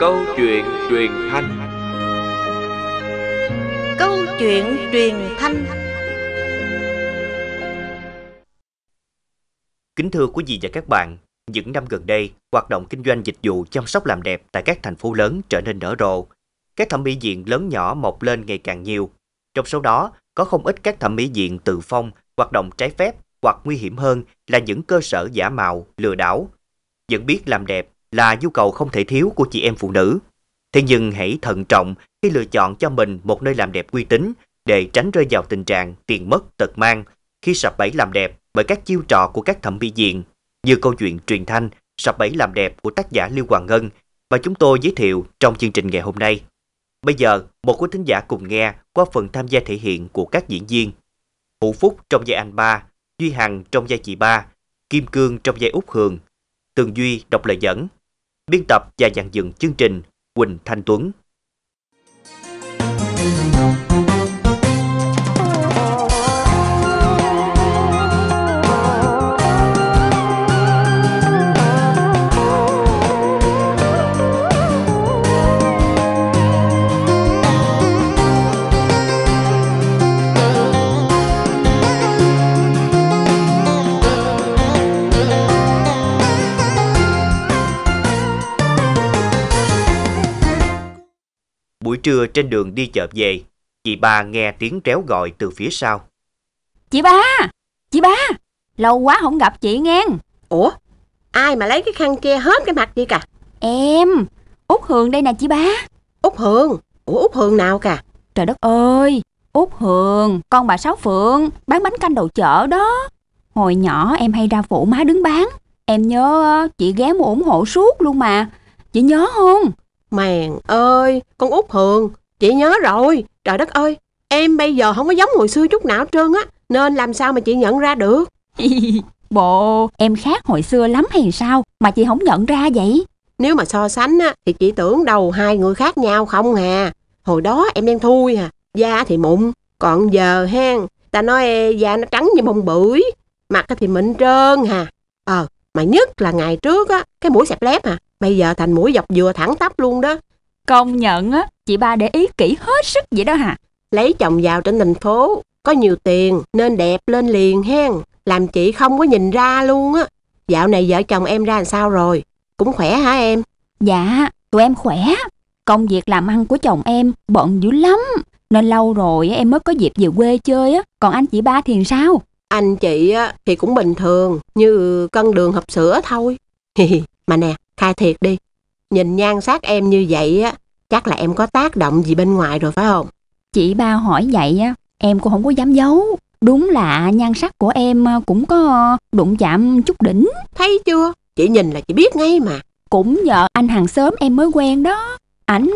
Câu chuyện truyền thanh Câu chuyện truyền thanh Kính thưa quý vị và các bạn, những năm gần đây, hoạt động kinh doanh dịch vụ chăm sóc làm đẹp tại các thành phố lớn trở nên nở rộ. Các thẩm mỹ viện lớn nhỏ mọc lên ngày càng nhiều. Trong số đó, có không ít các thẩm mỹ viện tự phong hoạt động trái phép hoặc nguy hiểm hơn là những cơ sở giả mạo, lừa đảo. Vẫn biết làm đẹp là nhu cầu không thể thiếu của chị em phụ nữ. Thế nhưng hãy thận trọng khi lựa chọn cho mình một nơi làm đẹp uy tín để tránh rơi vào tình trạng tiền mất tật mang khi sập bẫy làm đẹp bởi các chiêu trò của các thẩm mỹ viện như câu chuyện truyền thanh sập bẫy làm đẹp của tác giả Lưu Hoàng Ngân mà chúng tôi giới thiệu trong chương trình ngày hôm nay. Bây giờ, một quý thính giả cùng nghe qua phần tham gia thể hiện của các diễn viên. Hữu Phúc trong giai anh ba, Duy Hằng trong giai chị ba, Kim Cương trong giai Úc Hường, Tường Duy đọc lời dẫn, biên tập và dàn dựng chương trình Quỳnh Thanh Tuấn. trưa trên đường đi chợ về, chị ba nghe tiếng réo gọi từ phía sau. Chị ba! Chị ba! Lâu quá không gặp chị nghe. Ủa? Ai mà lấy cái khăn che hết cái mặt đi cả? Em! Út Hường đây nè chị ba. Út Hường? Ủa Út Hường nào cả? Trời đất ơi! Út Hường, con bà Sáu Phượng, bán bánh canh đầu chợ đó. Hồi nhỏ em hay ra phụ má đứng bán. Em nhớ ờ, chị ghé mua ủng hộ suốt luôn mà. Chị nhớ không? Màn ơi, con út Hường, chị nhớ rồi, trời đất ơi, em bây giờ không có giống hồi xưa chút nào trơn á, nên làm sao mà chị nhận ra được. Bộ, em khác hồi xưa lắm hay sao mà chị không nhận ra vậy? Nếu mà so sánh á, thì chị tưởng đầu hai người khác nhau không hà. Hồi đó em đen thui hà, da thì mụn, còn giờ hen, ta nói da nó trắng như bông bưởi, mặt thì mịn trơn hà. Ờ, mà nhất là ngày trước á, cái mũi xẹp lép hà, Bây giờ thành mũi dọc dừa thẳng tắp luôn đó. Công nhận á, chị ba để ý kỹ hết sức vậy đó hả? Lấy chồng vào trên thành phố, có nhiều tiền nên đẹp lên liền hen. Làm chị không có nhìn ra luôn á. Dạo này vợ chồng em ra làm sao rồi? Cũng khỏe hả em? Dạ, tụi em khỏe. Công việc làm ăn của chồng em bận dữ lắm. Nên lâu rồi em mới có dịp về quê chơi á. Còn anh chị ba thì sao? Anh chị thì cũng bình thường, như cân đường hộp sữa thôi. Mà nè, Khai thiệt đi, nhìn nhan sắc em như vậy á, chắc là em có tác động gì bên ngoài rồi phải không? Chị ba hỏi vậy á, em cũng không có dám giấu. Đúng là nhan sắc của em à, cũng có đụng chạm chút đỉnh. Thấy chưa? Chị nhìn là chị biết ngay mà. Cũng nhờ anh hàng xóm em mới quen đó. Ảnh...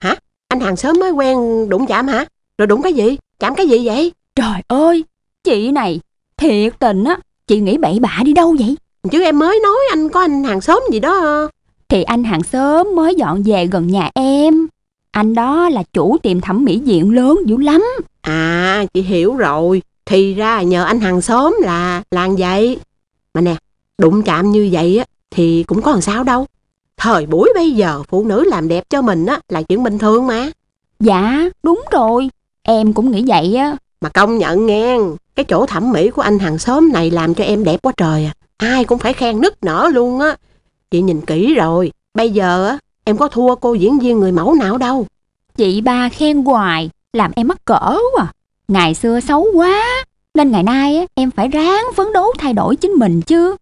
Hả? Anh hàng xóm mới quen đụng chạm hả? Rồi đụng cái gì? Chạm cái gì vậy? Trời ơi! Chị này, thiệt tình á, chị nghĩ bậy bạ đi đâu vậy? Chứ em mới nói anh có anh hàng xóm gì đó Thì anh hàng xóm mới dọn về gần nhà em Anh đó là chủ tiệm thẩm mỹ viện lớn dữ lắm À chị hiểu rồi Thì ra nhờ anh hàng xóm là làm vậy Mà nè đụng chạm như vậy á Thì cũng có làm sao đâu Thời buổi bây giờ phụ nữ làm đẹp cho mình á là chuyện bình thường mà Dạ đúng rồi Em cũng nghĩ vậy á Mà công nhận nghe Cái chỗ thẩm mỹ của anh hàng xóm này làm cho em đẹp quá trời à ai cũng phải khen nức nở luôn á. Chị nhìn kỹ rồi, bây giờ á, em có thua cô diễn viên người mẫu nào đâu. Chị ba khen hoài, làm em mắc cỡ quá à. Ngày xưa xấu quá, nên ngày nay á, em phải ráng phấn đấu thay đổi chính mình chứ.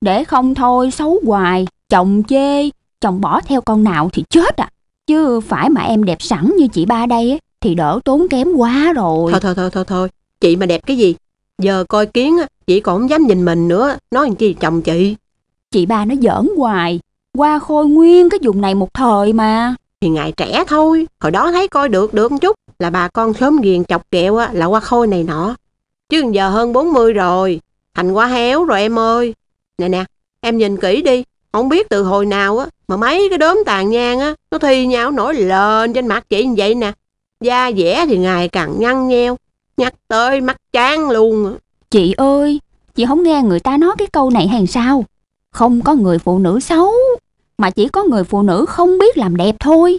Để không thôi xấu hoài, chồng chê, chồng bỏ theo con nào thì chết à. Chứ phải mà em đẹp sẵn như chị ba đây á, thì đỡ tốn kém quá rồi. Thôi thôi thôi thôi thôi, chị mà đẹp cái gì? Giờ coi kiến á, Chị còn không dám nhìn mình nữa, nói chi chồng chị. Chị ba nó giỡn hoài, qua khôi nguyên cái vùng này một thời mà. Thì ngài trẻ thôi, hồi đó thấy coi được được một chút là bà con sớm ghiền chọc kẹo á, là qua khôi này nọ. Chứ giờ hơn 40 rồi, thành qua héo rồi em ơi. Nè nè, em nhìn kỹ đi, không biết từ hồi nào á, mà mấy cái đốm tàn nhang á, nó thi nhau nổi lên trên mặt chị như vậy nè. Da dẻ thì ngày càng nhăn nheo, nhắc tới mắt chán luôn. Chị ơi, chị không nghe người ta nói cái câu này hàng sao? Không có người phụ nữ xấu, mà chỉ có người phụ nữ không biết làm đẹp thôi.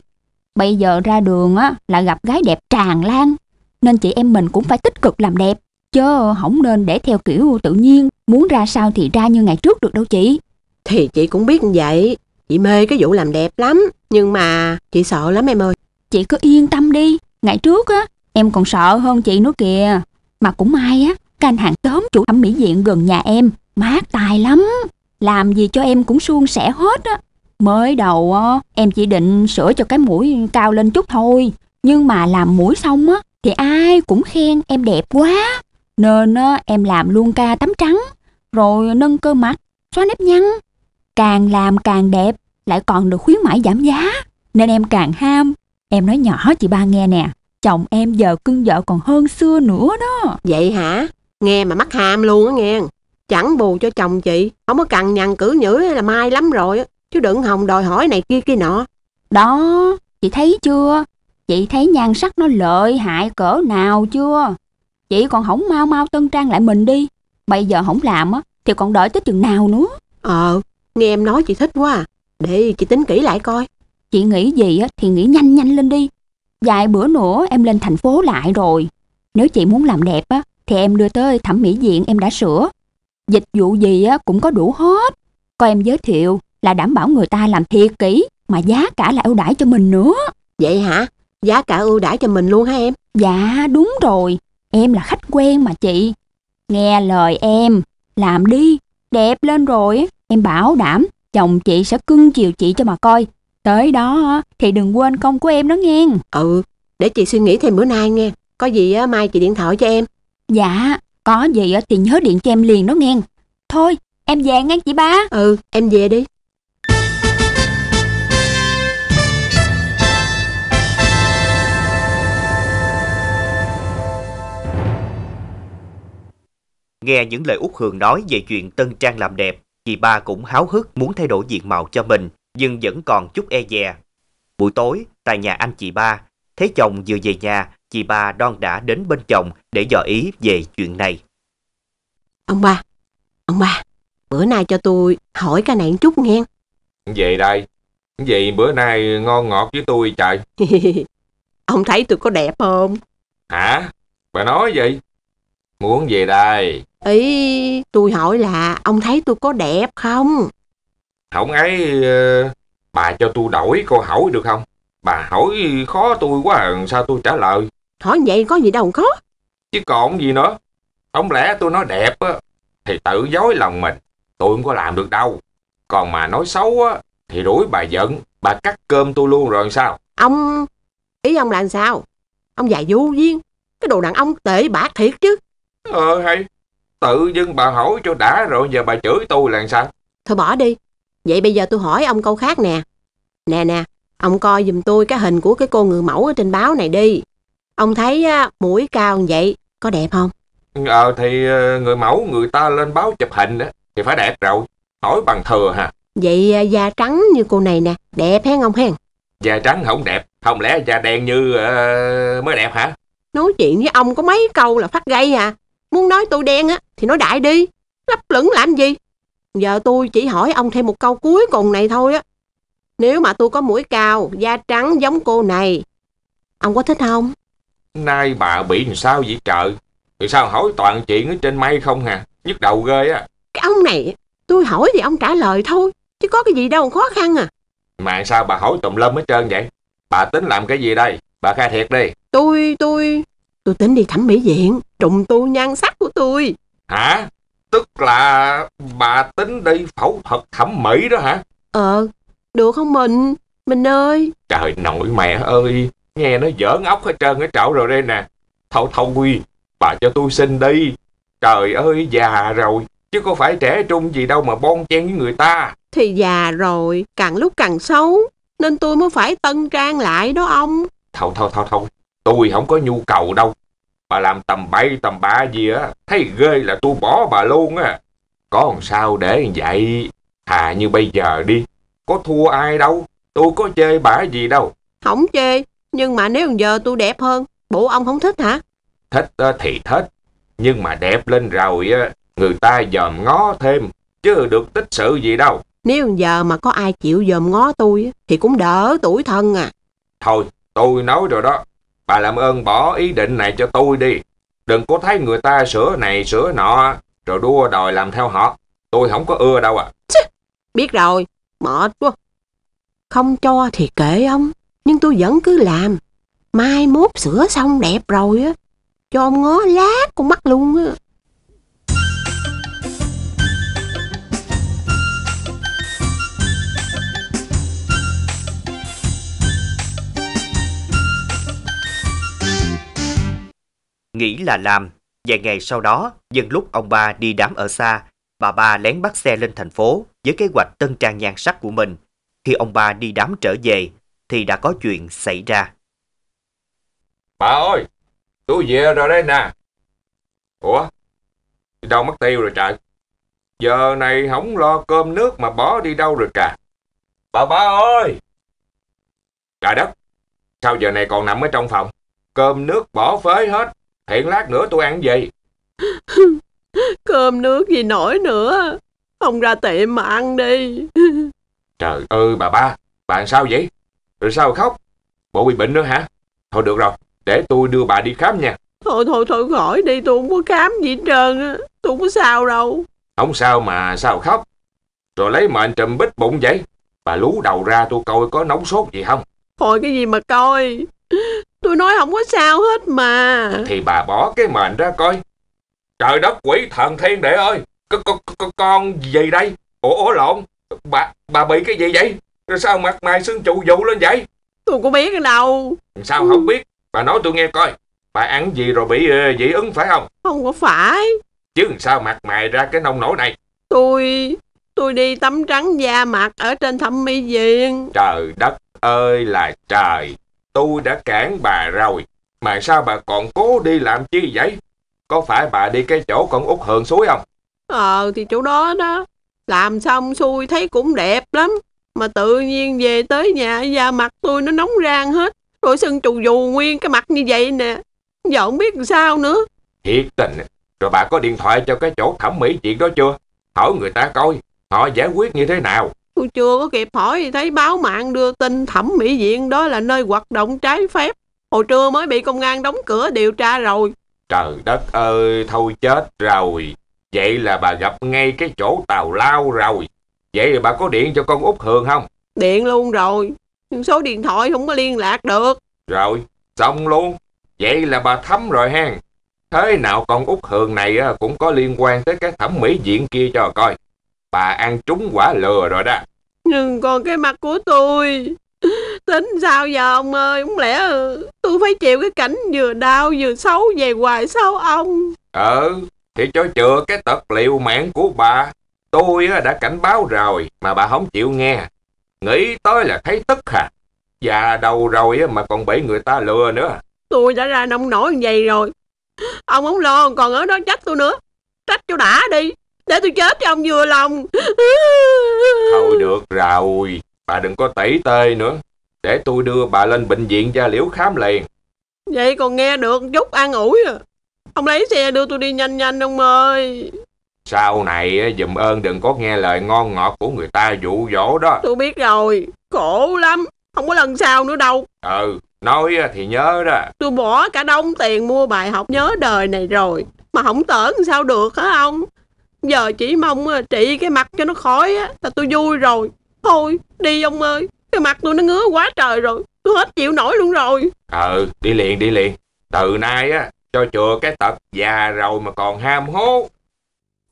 Bây giờ ra đường á là gặp gái đẹp tràn lan, nên chị em mình cũng phải tích cực làm đẹp, chứ không nên để theo kiểu tự nhiên, muốn ra sao thì ra như ngày trước được đâu chị. Thì chị cũng biết như vậy, chị mê cái vụ làm đẹp lắm, nhưng mà chị sợ lắm em ơi. Chị cứ yên tâm đi, ngày trước á, em còn sợ hơn chị nữa kìa. Mà cũng may á, Canh hàng xóm chủ thẩm mỹ viện gần nhà em, mát tài lắm. Làm gì cho em cũng suôn sẻ hết á. Mới đầu á, em chỉ định sửa cho cái mũi cao lên chút thôi. Nhưng mà làm mũi xong á, thì ai cũng khen em đẹp quá. Nên á, em làm luôn ca tắm trắng, rồi nâng cơ mặt, xóa nếp nhăn. Càng làm càng đẹp, lại còn được khuyến mãi giảm giá. Nên em càng ham. Em nói nhỏ chị ba nghe nè, chồng em giờ cưng vợ còn hơn xưa nữa đó. Vậy hả? Nghe mà mắc hàm luôn á nghe. Chẳng bù cho chồng chị, không có cằn nhằn cử nhữ là mai lắm rồi. Chứ đừng hồng đòi hỏi này kia kia nọ. Đó, chị thấy chưa? Chị thấy nhan sắc nó lợi hại cỡ nào chưa? Chị còn không mau mau tân trang lại mình đi. Bây giờ không làm á, thì còn đợi tới chừng nào nữa. Ờ, nghe em nói chị thích quá à. Để chị tính kỹ lại coi. Chị nghĩ gì á, thì nghĩ nhanh nhanh lên đi. Vài bữa nữa em lên thành phố lại rồi. Nếu chị muốn làm đẹp á, thì em đưa tới thẩm mỹ viện em đã sửa. Dịch vụ gì cũng có đủ hết. Coi em giới thiệu là đảm bảo người ta làm thiệt kỹ mà giá cả lại ưu đãi cho mình nữa. Vậy hả? Giá cả ưu đãi cho mình luôn hả em? Dạ đúng rồi, em là khách quen mà chị. Nghe lời em, làm đi, đẹp lên rồi, em bảo đảm chồng chị sẽ cưng chiều chị cho mà coi. Tới đó thì đừng quên công của em đó nghe. Ừ, để chị suy nghĩ thêm bữa nay nghe. Có gì mai chị điện thoại cho em. Dạ, có gì thì nhớ điện cho em liền đó nghe. Thôi, em về nghe chị ba. Ừ, em về đi. Nghe những lời Út Hường nói về chuyện Tân Trang làm đẹp, chị ba cũng háo hức muốn thay đổi diện mạo cho mình, nhưng vẫn còn chút e dè. Buổi tối, tại nhà anh chị ba, thấy chồng vừa về nhà chị ba đon đã đến bên chồng để dò ý về chuyện này. Ông ba, ông ba, bữa nay cho tôi hỏi cái này một chút nghe. Về đây, vậy bữa nay ngon ngọt với tôi trời. ông thấy tôi có đẹp không? Hả? Bà nói gì Muốn về đây. Ý, tôi hỏi là ông thấy tôi có đẹp không? Không ấy, ờ, bà cho tôi đổi câu hỏi được không? Bà hỏi khó tôi quá à, sao tôi trả lời? Hỏi vậy có gì đâu có Chứ còn gì nữa. Không lẽ tôi nói đẹp á, thì tự dối lòng mình. Tôi không có làm được đâu. Còn mà nói xấu á, thì đuổi bà giận, bà cắt cơm tôi luôn rồi sao? Ông, ý ông làm sao? Ông già vô duyên, cái đồ đàn ông tệ bạc thiệt chứ. Ờ hay, tự dưng bà hỏi cho đã rồi giờ bà chửi tôi là sao? Thôi bỏ đi, vậy bây giờ tôi hỏi ông câu khác nè. Nè nè, ông coi giùm tôi cái hình của cái cô người mẫu ở trên báo này đi. Ông thấy mũi cao vậy có đẹp không? Ờ thì ờ, người mẫu người ta lên báo chụp hình đó thì phải đẹp rồi. Hỏi bằng thừa hả? Vậy ờ, da trắng như cô này nè, đẹp hen không hen? Da trắng không đẹp, không lẽ da đen như uh, mới đẹp hả? Nói chuyện với ông có mấy câu là phát gây à. Muốn nói tôi đen á thì nói đại đi, lấp lửng làm gì? Giờ tôi chỉ hỏi ông thêm một câu cuối cùng này thôi á. Nếu mà tôi có mũi cao, da trắng giống cô này, ông có thích không? Nay bà bị làm sao vậy trời? Thì sao hỏi toàn chuyện ở trên mây không hả? Nhức đầu ghê á. Cái ông này, tôi hỏi thì ông trả lời thôi. Chứ có cái gì đâu khó khăn à. Mà sao bà hỏi tùm lâm hết trơn vậy? Bà tính làm cái gì đây? Bà khai thiệt đi. Tôi, tôi... Tôi tính đi thẩm mỹ viện, trùng tu nhan sắc của tôi. Hả? Tức là bà tính đi phẫu thuật thẩm mỹ đó hả? Ờ, được không mình? Mình ơi! Trời nội mẹ ơi! nghe nó giỡn ốc hết trơn cái chảo rồi đây nè. Thôi thôi, bà cho tôi xin đi. Trời ơi, già rồi, chứ có phải trẻ trung gì đâu mà bon chen với người ta. Thì già rồi, càng lúc càng xấu, nên tôi mới phải tân trang lại đó ông. Thôi thôi thôi thôi, tôi không có nhu cầu đâu. Bà làm tầm bậy tầm bạ gì á, thấy ghê là tôi bỏ bà luôn á. Có làm sao để vậy, thà như bây giờ đi, có thua ai đâu, tôi có chê bả gì đâu. Không chê, nhưng mà nếu giờ tôi đẹp hơn, bộ ông không thích hả? Thích thì thích, nhưng mà đẹp lên rồi người ta dòm ngó thêm, chứ được tích sự gì đâu. Nếu giờ mà có ai chịu dòm ngó tôi thì cũng đỡ tuổi thân à. Thôi, tôi nói rồi đó, bà làm ơn bỏ ý định này cho tôi đi. Đừng có thấy người ta sửa này sửa nọ, rồi đua đòi làm theo họ. Tôi không có ưa đâu à. Chứ, biết rồi, mệt quá. Không cho thì kể ông nhưng tôi vẫn cứ làm. Mai mốt sửa xong đẹp rồi á, cho ông ngó lát con mắt luôn á. Nghĩ là làm, vài ngày sau đó, dân lúc ông ba đi đám ở xa, bà ba lén bắt xe lên thành phố với kế hoạch tân trang nhan sắc của mình. Khi ông ba đi đám trở về, thì đã có chuyện xảy ra. Bà ơi, tôi về rồi đây nè. Ủa, đâu mất tiêu rồi trời? Giờ này không lo cơm nước mà bỏ đi đâu rồi cả. Bà ba ơi! Trời đất, sao giờ này còn nằm ở trong phòng? Cơm nước bỏ phế hết, hiện lát nữa tôi ăn gì? cơm nước gì nổi nữa, không ra tiệm mà ăn đi. Trời ơi bà ba, bà sao vậy? Rồi sao khóc? Bộ bị bệnh nữa hả? Thôi được rồi, để tôi đưa bà đi khám nha. Thôi thôi thôi khỏi đi, tôi không có khám gì hết trơn á. Tôi không có sao đâu. Không sao mà sao khóc? Rồi lấy mệnh trùm bít bụng vậy? Bà lú đầu ra tôi coi có nóng sốt gì không? Thôi cái gì mà coi? Tôi nói không có sao hết mà. Thì bà bỏ cái mệnh ra coi. Trời đất quỷ thần thiên đệ ơi! Con, con, con, con gì đây? Ủa, ủa lộn? Bà, bà bị cái gì vậy? sao mặt mày sưng trụ vụ lên vậy Tôi có biết đâu Sao không biết Bà nói tôi nghe coi Bà ăn gì rồi bị uh, dị ứng phải không Không có phải Chứ sao mặt mày ra cái nông nổi này Tôi Tôi đi tắm trắng da mặt ở trên thẩm mỹ viện Trời đất ơi là trời Tôi đã cản bà rồi Mà sao bà còn cố đi làm chi vậy Có phải bà đi cái chỗ con út hường suối không Ờ thì chỗ đó đó Làm xong xuôi thấy cũng đẹp lắm mà tự nhiên về tới nhà da mặt tôi nó nóng rang hết rồi sưng trù dù nguyên cái mặt như vậy nè giờ không biết làm sao nữa thiệt tình rồi bà có điện thoại cho cái chỗ thẩm mỹ viện đó chưa hỏi người ta coi họ giải quyết như thế nào tôi chưa có kịp hỏi thì thấy báo mạng đưa tin thẩm mỹ viện đó là nơi hoạt động trái phép hồi trưa mới bị công an đóng cửa điều tra rồi trời đất ơi thôi chết rồi vậy là bà gặp ngay cái chỗ tào lao rồi Vậy bà có điện cho con út Hường không? Điện luôn rồi, nhưng số điện thoại không có liên lạc được. Rồi, xong luôn. Vậy là bà thấm rồi ha. Thế nào con út Hường này cũng có liên quan tới cái thẩm mỹ viện kia cho coi. Bà ăn trúng quả lừa rồi đó. Nhưng còn cái mặt của tôi... Tính sao giờ ông ơi Không lẽ tôi phải chịu cái cảnh Vừa đau vừa xấu về hoài sao ông Ờ Thì cho chừa cái tật liệu mạng của bà Tôi đã cảnh báo rồi mà bà không chịu nghe. Nghĩ tới là thấy tức à. Già đầu rồi mà còn bị người ta lừa nữa. Tôi đã ra nông nổi như vậy rồi. Ông không lo còn ở đó trách tôi nữa. Trách cho đã đi. Để tôi chết cho ông vừa lòng. Thôi được rồi. Bà đừng có tẩy tê nữa. Để tôi đưa bà lên bệnh viện gia liễu khám liền. Vậy còn nghe được chút an ủi à. Ông lấy xe đưa tôi đi nhanh nhanh ông ơi. Sau này dùm ơn đừng có nghe lời ngon ngọt của người ta dụ dỗ đó Tôi biết rồi, khổ lắm, không có lần sau nữa đâu Ừ, nói thì nhớ đó Tôi bỏ cả đông tiền mua bài học nhớ đời này rồi Mà không tưởng sao được hả ông Giờ chỉ mong à, trị cái mặt cho nó khói á là tôi vui rồi Thôi, đi ông ơi, cái mặt tôi nó ngứa quá trời rồi Tôi hết chịu nổi luôn rồi Ừ, đi liền đi liền Từ nay á, cho chừa cái tật già rồi mà còn ham hố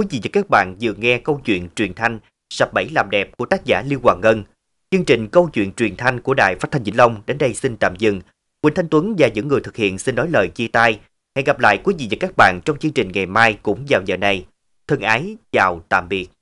Quý vị và các bạn vừa nghe câu chuyện truyền thanh Sập bẫy làm đẹp của tác giả Lưu Hoàng Ngân. Chương trình câu chuyện truyền thanh của Đài Phát thanh Vĩnh Long đến đây xin tạm dừng. Quỳnh Thanh Tuấn và những người thực hiện xin nói lời chia tay. Hẹn gặp lại quý vị và các bạn trong chương trình ngày mai cũng vào giờ này. Thân ái, chào tạm biệt.